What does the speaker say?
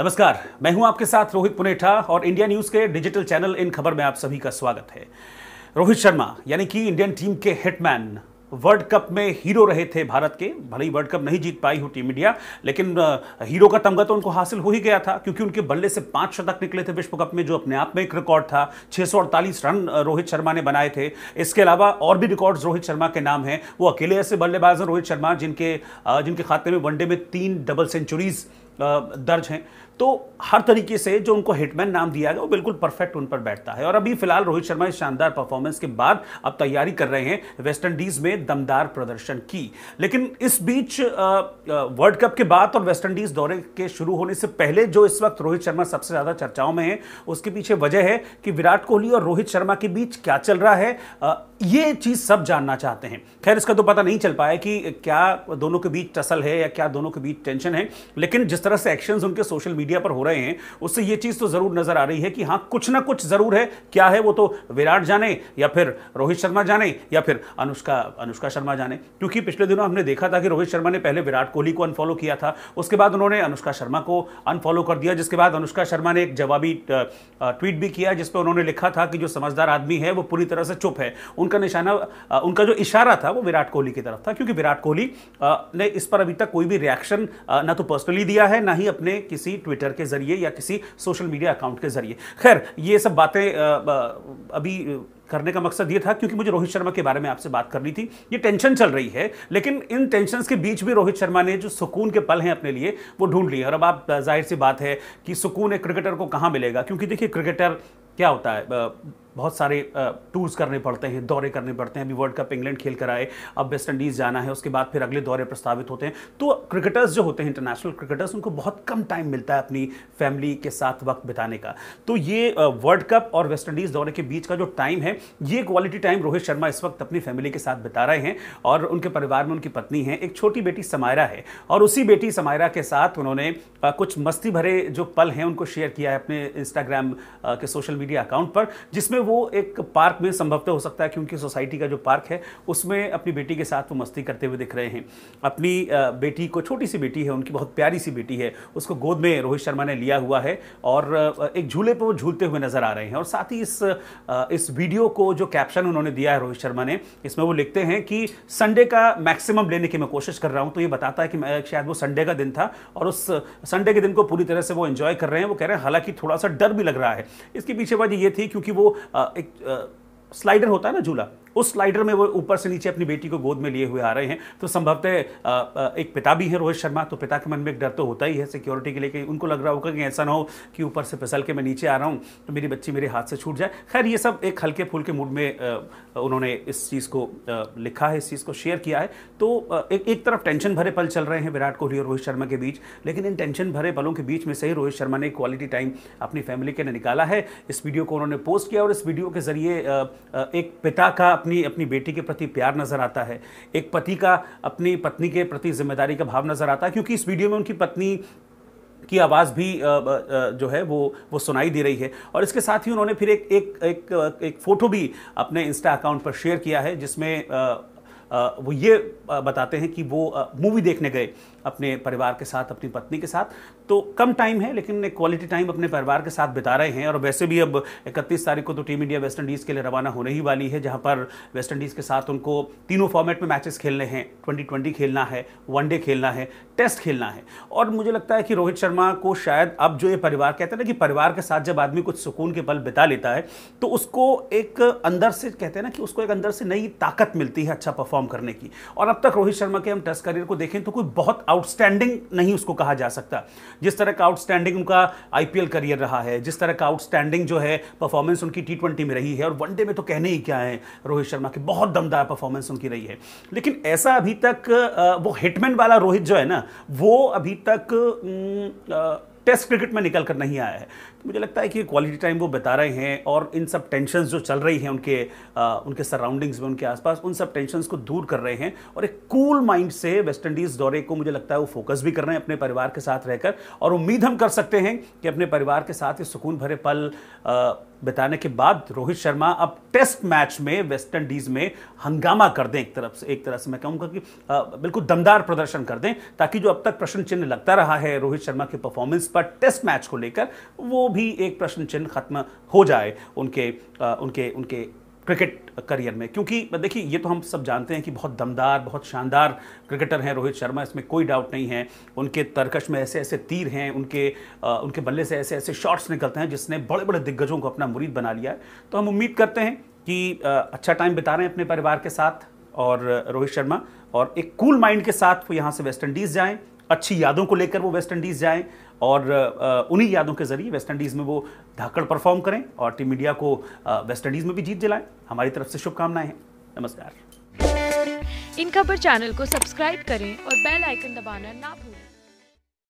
नमस्कार मैं हूं आपके साथ रोहित पुनेठा और इंडिया न्यूज के डिजिटल चैनल इन खबर में आप सभी का स्वागत है रोहित शर्मा यानी कि इंडियन टीम के हिटमैन वर्ल्ड कप में हीरो रहे थे भारत के भले ही वर्ल्ड कप नहीं जीत पाई हो टीम इंडिया लेकिन हीरो का तमगा तो उनको हासिल हो ही गया था क्योंकि उनके बल्ले से पांच शतक निकले थे विश्व कप में जो अपने आप में एक रिकॉर्ड था छह रन रोहित शर्मा ने बनाए थे इसके अलावा और भी रिकॉर्ड्स रोहित शर्मा के नाम हैं वो अकेले ऐसे बल्लेबाज हैं रोहित शर्मा जिनके जिनके खाते में वनडे में तीन डबल सेंचुरीज़ दर्ज हैं तो हर तरीके से जो उनको हिटमैन नाम दिया गया वो बिल्कुल परफेक्ट उन पर बैठता है और अभी फिलहाल रोहित शर्मा इस शानदार परफॉर्मेंस के बाद अब तैयारी कर रहे हैं वेस्ट इंडीज में दमदार प्रदर्शन की लेकिन इस बीच वर्ल्ड कप के बाद और वेस्ट इंडीज दौरे के शुरू होने से पहले जो इस वक्त रोहित शर्मा सबसे ज्यादा चर्चाओं में है उसके पीछे वजह है कि विराट कोहली और रोहित शर्मा के बीच क्या चल रहा है ये चीज सब जानना चाहते हैं खैर इसका तो पता नहीं चल पाया कि क्या दोनों के बीच टसल है या क्या दोनों के बीच टेंशन है लेकिन जिस तरह से एक्शन उनके सोशल मीडिया मीडिया पर हो रहे हैं उससे ये चीज तो जरूर नजर आ रही है कि हाँ कुछ ना कुछ जरूर है क्या है वो तो विराट जाने या फिर रोहित शर्मा जाने या फिर अनुष्का अनुष्का शर्मा जाने क्योंकि पिछले दिनों हमने देखा था कि रोहित शर्मा ने पहले विराट कोहली को अनफॉलो किया था उसके बाद उन्होंने अनुष्का शर्मा को अनफॉलो कर दिया जिसके बाद अनुष्का शर्मा ने एक जवाबी ट्वीट भी किया जिसपे उन्होंने लिखा था कि जो समझदार आदमी है वो पूरी तरह से चुप है उनका निशाना उनका जो इशारा था वो विराट कोहली की तरफ था क्योंकि विराट कोहली ने इस पर अभी तक कोई भी रिएक्शन ना तो पर्सनली दिया है ना ही अपने किसी ट्वीट ट्विटर के जरिए या किसी सोशल मीडिया अकाउंट के जरिए खैर ये सब बातें अभी करने का मकसद ये था क्योंकि मुझे रोहित शर्मा के बारे में आपसे बात करनी थी ये टेंशन चल रही है लेकिन इन टेंशन के बीच भी रोहित शर्मा ने जो सुकून के पल हैं अपने लिए वो ढूंढ लिए और अब आप जाहिर सी बात है कि सुकून एक क्रिकेटर को कहाँ मिलेगा क्योंकि देखिए क्रिकेटर क्या होता है बहुत सारे टूर्स करने पड़ते हैं दौरे करने पड़ते हैं अभी वर्ल्ड कप इंग्लैंड खेल कर आए अब वेस्ट इंडीज़ जाना है उसके बाद फिर अगले दौरे प्रस्तावित होते हैं तो क्रिकेटर्स जो होते हैं इंटरनेशनल क्रिकेटर्स उनको बहुत कम टाइम मिलता है अपनी फैमिली के साथ वक्त बिताने का तो ये वर्ल्ड कप और वेस्ट इंडीज़ दौरे के बीच का जो टाइम है ये क्वालिटी टाइम रोहित शर्मा इस वक्त अपनी फैमिली के साथ बिता रहे हैं और उनके परिवार में उनकी पत्नी है एक छोटी बेटी समायरा है और उसी बेटी समायरा के साथ उन्होंने कुछ मस्ती भरे जो पल हैं उनको शेयर किया है अपने इंस्टाग्राम के सोशल मीडिया अकाउंट पर जिसमें वो एक पार्क में संभवतः हो सकता है क्योंकि सोसाइटी का जो पार्क है उसमें अपनी बेटी के साथ वो मस्ती करते हुए दिख रहे हैं अपनी बेटी को छोटी सी बेटी है उनकी बहुत प्यारी सी बेटी है उसको गोद में रोहित शर्मा ने लिया हुआ है और एक झूले पर वो झूलते हुए नजर आ रहे हैं और साथ ही इस इस वीडियो को जो कैप्शन उन्होंने दिया है रोहित शर्मा ने इसमें वो लिखते हैं कि संडे का मैक्सिमम लेने की मैं कोशिश कर रहा हूँ तो ये बताता है कि शायद वो संडे का दिन था और उस संडे के दिन को पूरी तरह से वो एंजॉय कर रहे हैं वो कह रहे हैं हालांकि थोड़ा सा डर भी लग रहा है इसके पीछे वजह ये थी क्योंकि वो एक स्लाइडर होता है ना झूला उस स्लाइडर में वो ऊपर से नीचे अपनी बेटी को गोद में लिए हुए आ रहे हैं तो संभवतः एक पिता भी हैं रोहित शर्मा तो पिता के मन में एक डर तो होता ही है सिक्योरिटी के लिए कि उनको लग रहा होगा कि ऐसा ना हो कि ऊपर से फिसल के मैं नीचे आ रहा हूँ तो मेरी बच्ची मेरे हाथ से छूट जाए खैर ये सब एक हल्के फुल्के मूड में उन्होंने इस चीज़ को लिखा है इस चीज़ को शेयर किया है तो एक एक तरफ टेंशन भरे पल चल रहे हैं विराट कोहली और रोहित शर्मा के बीच लेकिन इन टेंशन भरे पलों के बीच में से ही रोहित शर्मा ने क्वालिटी टाइम अपनी फैमिली के लिए निकाला है इस वीडियो को उन्होंने पोस्ट किया और इस वीडियो के जरिए एक पिता का अपनी अपनी बेटी के प्रति प्यार नज़र आता है एक पति का अपनी पत्नी के प्रति जिम्मेदारी का भाव नज़र आता है क्योंकि इस वीडियो में उनकी पत्नी की आवाज़ भी जो है वो वो सुनाई दे रही है और इसके साथ ही उन्होंने फिर एक एक एक, एक फ़ोटो भी अपने इंस्टा अकाउंट पर शेयर किया है जिसमें वो ये बताते हैं कि वो मूवी देखने गए अपने परिवार के साथ अपनी पत्नी के साथ तो कम टाइम है लेकिन क्वालिटी टाइम अपने परिवार के साथ बिता रहे हैं और वैसे भी अब इकतीस तारीख को तो टीम इंडिया वेस्ट इंडीज़ के लिए रवाना होने ही वाली है जहाँ पर वेस्ट इंडीज़ के साथ उनको तीनों फॉर्मेट में मैचेस खेलने हैं ट्वेंटी ट्वेंटी खेलना है वनडे खेलना है टेस्ट खेलना है और मुझे लगता है कि रोहित शर्मा को शायद अब जो ये परिवार कहते हैं ना कि परिवार के साथ जब आदमी कुछ सुकून के पल बिता लेता है तो उसको एक अंदर से कहते हैं ना कि उसको एक अंदर से नई ताकत मिलती है अच्छा परफॉर्म करने की और अब तक रोहित शर्मा के हम टेस्ट करियर को देखें तो कोई बहुत आउट आउटस्टैंडिंग नहीं उसको कहा जा सकता जिस तरह का आउटस्टैंडिंग उनका आईपीएल करियर रहा है जिस तरह का आउटस्टैंडिंग जो है परफॉर्मेंस उनकी टी में रही है और वनडे में तो कहने ही क्या है रोहित शर्मा की बहुत दमदार परफॉर्मेंस उनकी रही है लेकिन ऐसा अभी तक वो हिटमैन वाला रोहित जो है ना वो अभी तक टेस्ट क्रिकेट में निकल कर नहीं आया है मुझे लगता है कि क्वालिटी टाइम वो बता रहे हैं और इन सब टेंशन जो चल रही हैं उनके आ, उनके सराउंडिंग्स में उनके आसपास उन सब टेंशन को दूर कर रहे हैं और एक कूल माइंड से वेस्ट इंडीज़ दौरे को मुझे लगता है वो फोकस भी कर रहे हैं अपने परिवार के साथ रहकर और उम्मीद हम कर सकते हैं कि अपने परिवार के साथ ये सुकून भरे पल आ, बिताने के बाद रोहित शर्मा अब टेस्ट मैच में वेस्ट इंडीज़ में हंगामा कर दें एक तरफ से एक तरह से मैं कहूँगा कि बिल्कुल दमदार प्रदर्शन कर दें ताकि जो अब तक प्रश्न चिन्ह लगता रहा है रोहित शर्मा के परफॉर्मेंस पर टेस्ट मैच को लेकर वो भी भी एक प्रश्न चिन्ह खत्म हो जाए उनके उनके उनके क्रिकेट करियर में क्योंकि देखिए ये तो हम सब जानते हैं कि बहुत दमदार बहुत शानदार क्रिकेटर हैं रोहित शर्मा इसमें कोई डाउट नहीं है उनके तरकश में ऐसे ऐसे तीर हैं उनके आ, उनके बल्ले से ऐसे ऐसे शॉट्स निकलते हैं जिसने बड़े बड़े दिग्गजों को अपना मुरीद बना लिया है तो हम उम्मीद करते हैं कि आ, अच्छा टाइम बिता रहे हैं अपने परिवार के साथ और रोहित शर्मा और एक कूल माइंड के साथ वो यहाँ से वेस्ट इंडीज़ जाएँ अच्छी यादों को लेकर वो वेस्ट इंडीज़ जाएँ और उन्हीं यादों के जरिए वेस्ट इंडीज़ में वो धाकड़ परफॉर्म करें और टीम इंडिया को वेस्ट इंडीज़ में भी जीत दिलाएं हमारी तरफ से शुभकामनाएं हैं नमस्कार इन खबर चैनल को सब्सक्राइब करें और बेल आइकन दबाना ना भूलें